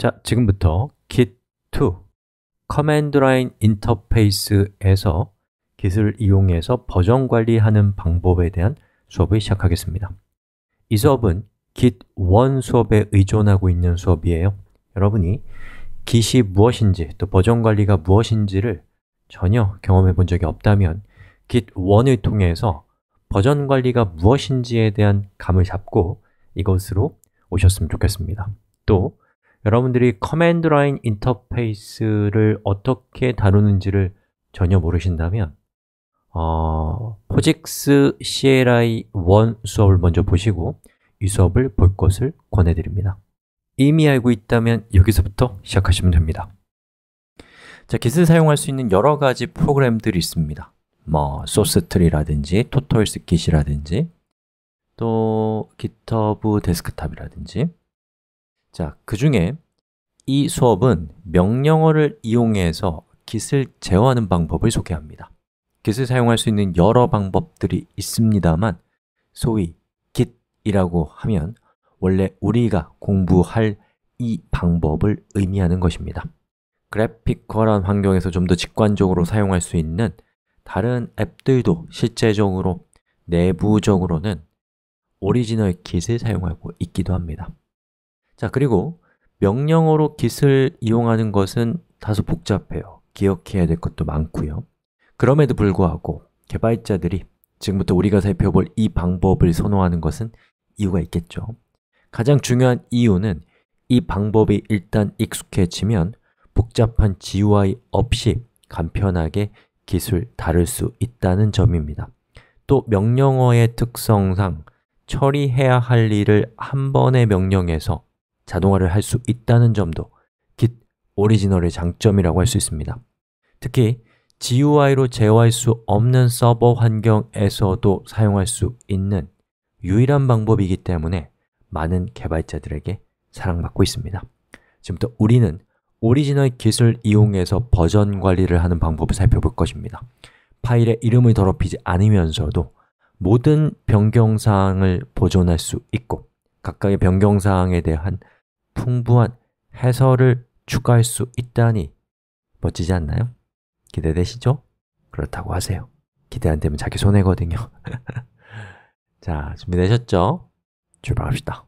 자, 지금부터 git2 커맨드 라인 인터페이스에서 git을 이용해서 버전 관리하는 방법에 대한 수업을 시작하겠습니다 이 수업은 git1 수업에 의존하고 있는 수업이에요 여러분이 git이 무엇인지 또 버전 관리가 무엇인지를 전혀 경험해 본 적이 없다면 git1을 통해서 버전 관리가 무엇인지에 대한 감을 잡고 이것으로 오셨으면 좋겠습니다 또 여러분들이 커맨드 라인 인터페이스를 어떻게 다루는지를 전혀 모르신다면 어, 포직스 CLI1 수업을 먼저 보시고 이 수업을 볼 것을 권해드립니다 이미 알고 있다면 여기서부터 시작하시면 됩니다 자, Git을 사용할 수 있는 여러 가지 프로그램들이 있습니다 뭐, 소스트리라든지, 토털스킷이라든지 또 GitHub 데스크탑이라든지 자, 그 중에 이 수업은 명령어를 이용해서 깃을 제어하는 방법을 소개합니다 깃을 사용할 수 있는 여러 방법들이 있습니다만 소위 git이라고 하면 원래 우리가 공부할 이 방법을 의미하는 것입니다 그래픽컬한 환경에서 좀 더 직관적으로 사용할 수 있는 다른 앱들도 실제적으로 내부적으로는 오리지널 깃을 사용하고 있기도 합니다 자, 그리고 명령어로 git을 이용하는 것은 다소 복잡해요 기억해야 될 것도 많고요 그럼에도 불구하고 개발자들이 지금부터 우리가 살펴볼 이 방법을 선호하는 것은 이유가 있겠죠 가장 중요한 이유는 이 방법이 일단 익숙해지면 복잡한 GUI 없이 간편하게 기술 다룰 수 있다는 점입니다 또 명령어의 특성상 처리해야 할 일을 한 번의 명령에서 자동화를 할 수 있다는 점도 Git 오리지널의 장점이라고 할 수 있습니다. 특히 GUI로 제어할 수 없는 서버 환경에서도 사용할 수 있는 유일한 방법이기 때문에 많은 개발자들에게 사랑받고 있습니다. 지금부터 우리는 오리지널 기술 이용해서 버전 관리를 하는 방법을 살펴볼 것입니다. 파일의 이름을 더럽히지 않으면서도 모든 변경사항을 보존할 수 있고 각각의 변경사항에 대한 풍부한 해설을 추가할 수 있다니 멋지지 않나요? 기대되시죠? 그렇다고 하세요. 기대 안 되면 자기 손해거든요. 자, 준비되셨죠? 출발합시다.